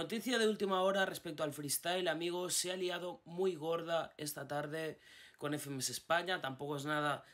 Noticia de última hora respecto al freestyle, amigos, se ha liado muy gorda esta tarde con FMS España, tampoco es nada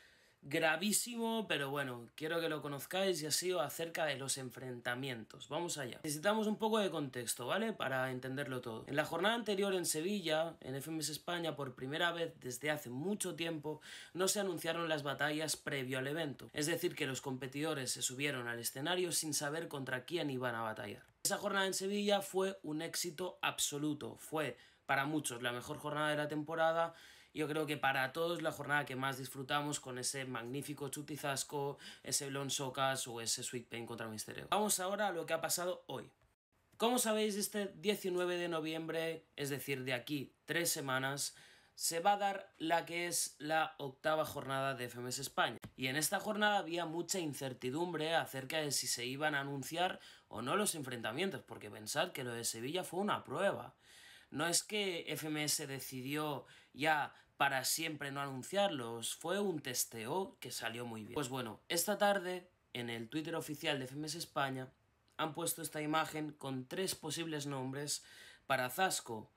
gravísimo, pero bueno, quiero que lo conozcáis y ha sido acerca de los enfrentamientos. Vamos allá. Necesitamos un poco de contexto, ¿vale? Para entenderlo todo. En la jornada anterior en Sevilla, en FMS España, por primera vez desde hace mucho tiempo, no se anunciaron las batallas previo al evento. Es decir, que los competidores se subieron al escenario sin saber contra quién iban a batallar. Esa jornada en Sevilla fue un éxito absoluto. Fue para muchos la mejor jornada de la temporada. Yo creo que para todos la jornada que más disfrutamos con ese magnífico chutizasco, ese blon socas o ese sweet pain contra Misterio. Vamos ahora a lo que ha pasado hoy. Como sabéis, este 19 de noviembre, es decir, de aquí tres semanas, se va a dar la que es la octava jornada de FMS España. Y en esta jornada había mucha incertidumbre acerca de si se iban a anunciar o no los enfrentamientos, porque pensad que lo de Sevilla fue una prueba. No es que FMS decidió ya para siempre no anunciarlos, fue un testeo que salió muy bien. Pues bueno, esta tarde en el Twitter oficial de FMS España han puesto esta imagen con tres posibles nombres para Zasco.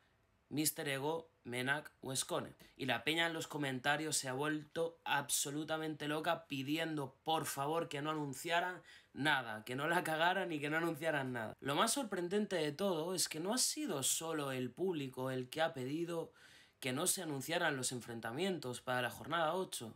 Mr. Ego, Menac o Escone. Y la peña en los comentarios se ha vuelto absolutamente loca pidiendo por favor que no anunciaran nada, que no la cagaran y que no anunciaran nada. Lo más sorprendente de todo es que no ha sido solo el público el que ha pedido que no se anunciaran los enfrentamientos para la jornada 8.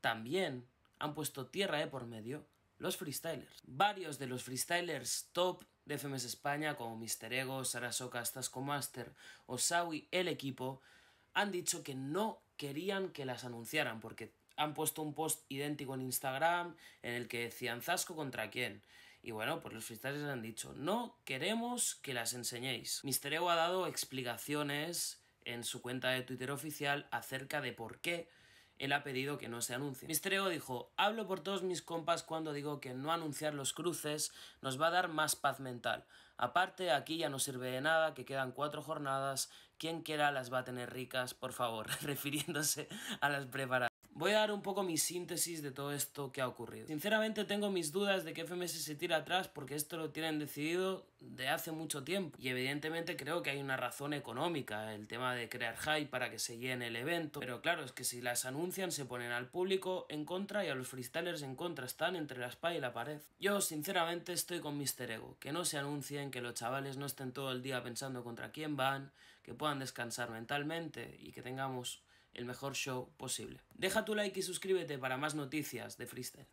También han puesto tierra de eh, por medio los freestylers. Varios de los freestylers top de FMS España como Mister Ego, Sarasoka, Stasco Master o el equipo, han dicho que no querían que las anunciaran porque han puesto un post idéntico en Instagram en el que decían Zasco contra quién. Y bueno, pues los freestylers han dicho, no queremos que las enseñéis. Mister Ego ha dado explicaciones en su cuenta de Twitter oficial acerca de por qué él ha pedido que no se anuncie. Mistreo dijo, hablo por todos mis compas cuando digo que no anunciar los cruces nos va a dar más paz mental. Aparte, aquí ya no sirve de nada, que quedan cuatro jornadas, quien quiera las va a tener ricas, por favor, refiriéndose a las preparadas. Voy a dar un poco mi síntesis de todo esto que ha ocurrido. Sinceramente tengo mis dudas de que FMS se tira atrás porque esto lo tienen decidido de hace mucho tiempo y evidentemente creo que hay una razón económica, el tema de crear hype para que se llene el evento, pero claro, es que si las anuncian se ponen al público en contra y a los freestylers en contra, están entre la espada y la pared. Yo sinceramente estoy con Mr. Ego, que no se anuncien, que los chavales no estén todo el día pensando contra quién van, que puedan descansar mentalmente y que tengamos el mejor show posible. Deja tu like y suscríbete para más noticias de freestyle.